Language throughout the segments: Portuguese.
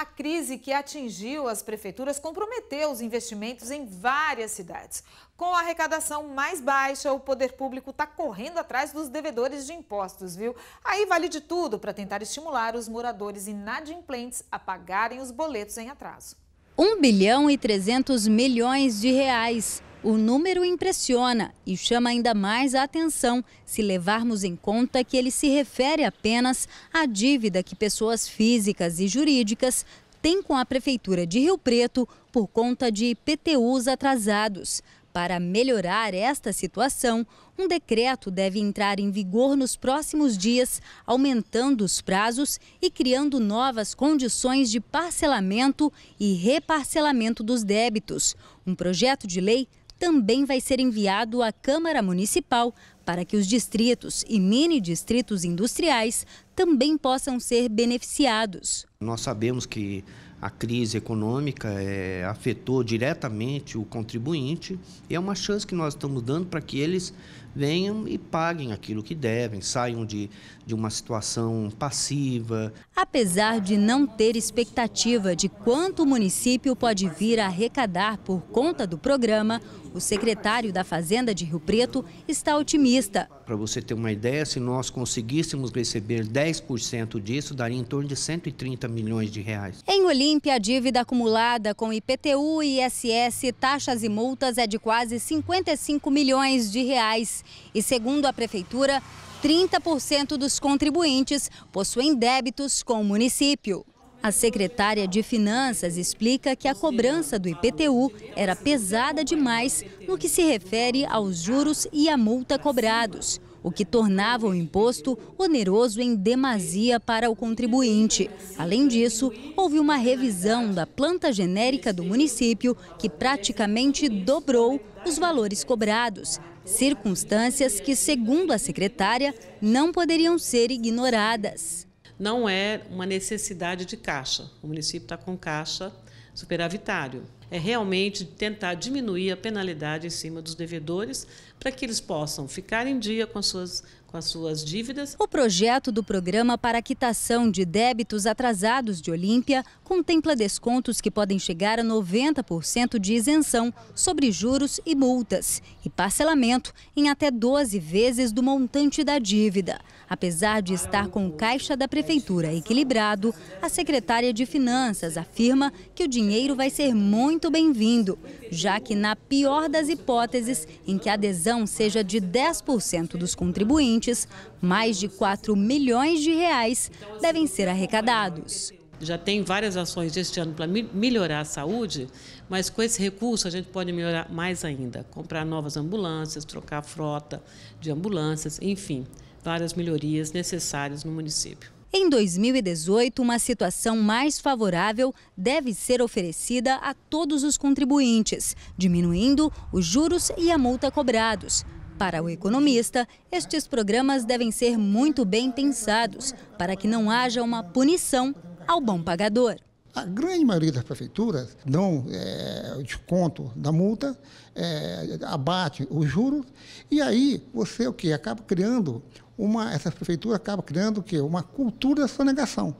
A crise que atingiu as prefeituras comprometeu os investimentos em várias cidades. Com a arrecadação mais baixa, o poder público está correndo atrás dos devedores de impostos, viu? Aí vale de tudo para tentar estimular os moradores inadimplentes a pagarem os boletos em atraso. 1 bilhão e 300 milhões de reais. O número impressiona e chama ainda mais a atenção se levarmos em conta que ele se refere apenas à dívida que pessoas físicas e jurídicas têm com a Prefeitura de Rio Preto por conta de IPTUs atrasados. Para melhorar esta situação, um decreto deve entrar em vigor nos próximos dias, aumentando os prazos e criando novas condições de parcelamento e reparcelamento dos débitos. Um projeto de lei também vai ser enviado à Câmara Municipal para que os distritos e mini-distritos industriais também possam ser beneficiados. Nós sabemos que a crise econômica é, afetou diretamente o contribuinte e é uma chance que nós estamos dando para que eles venham e paguem aquilo que devem, saiam de, de uma situação passiva. Apesar de não ter expectativa de quanto o município pode vir a arrecadar por conta do programa, o secretário da Fazenda de Rio Preto está otimista para você ter uma ideia, se nós conseguíssemos receber 10% disso, daria em torno de 130 milhões de reais. Em Olímpia, a dívida acumulada com IPTU, ISS, taxas e multas é de quase 55 milhões de reais. E segundo a prefeitura, 30% dos contribuintes possuem débitos com o município. A secretária de Finanças explica que a cobrança do IPTU era pesada demais no que se refere aos juros e à multa cobrados, o que tornava o imposto oneroso em demasia para o contribuinte. Além disso, houve uma revisão da planta genérica do município que praticamente dobrou os valores cobrados, circunstâncias que, segundo a secretária, não poderiam ser ignoradas não é uma necessidade de caixa. O município está com caixa superavitário. É realmente tentar diminuir a penalidade em cima dos devedores para que eles possam ficar em dia com suas com as suas dívidas. O projeto do programa para quitação de débitos atrasados de Olímpia contempla descontos que podem chegar a 90% de isenção sobre juros e multas e parcelamento em até 12 vezes do montante da dívida. Apesar de estar com o caixa da prefeitura equilibrado, a secretária de Finanças afirma que o dinheiro vai ser muito bem-vindo, já que na pior das hipóteses, em que a adesão seja de 10% dos contribuintes, clientes, mais de 4 milhões de reais devem ser arrecadados. Já tem várias ações deste ano para melhorar a saúde, mas com esse recurso a gente pode melhorar mais ainda. Comprar novas ambulâncias, trocar a frota de ambulâncias, enfim, várias melhorias necessárias no município. Em 2018, uma situação mais favorável deve ser oferecida a todos os contribuintes, diminuindo os juros e a multa cobrados. Para o economista, estes programas devem ser muito bem pensados para que não haja uma punição ao bom pagador. A grande maioria das prefeituras dão é, o desconto da multa, é, abate o juro, e aí você o que acaba criando uma essa prefeitura acaba criando o que uma cultura da sonegação.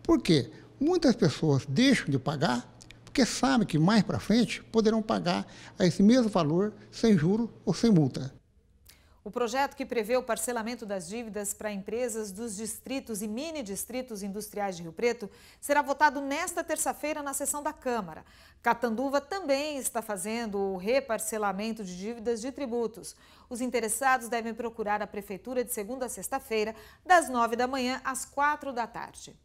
Por quê? Muitas pessoas deixam de pagar porque sabem que mais para frente poderão pagar a esse mesmo valor sem juro ou sem multa. O projeto que prevê o parcelamento das dívidas para empresas dos distritos e mini-distritos industriais de Rio Preto será votado nesta terça-feira na sessão da Câmara. Catanduva também está fazendo o reparcelamento de dívidas de tributos. Os interessados devem procurar a Prefeitura de segunda a sexta-feira, das nove da manhã às quatro da tarde.